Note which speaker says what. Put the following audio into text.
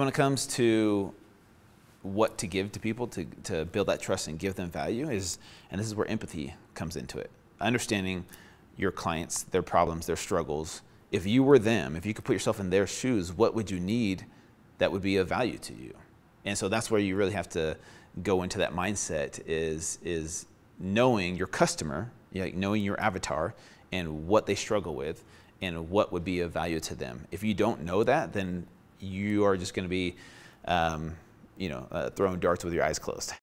Speaker 1: When it comes to what to give to people to, to build that trust and give them value is, and this is where empathy comes into it. Understanding your clients, their problems, their struggles. If you were them, if you could put yourself in their shoes, what would you need that would be of value to you? And so that's where you really have to go into that mindset is, is knowing your customer, like knowing your avatar and what they struggle with and what would be of value to them. If you don't know that, then you are just going to be, um, you know, uh, throwing darts with your eyes closed.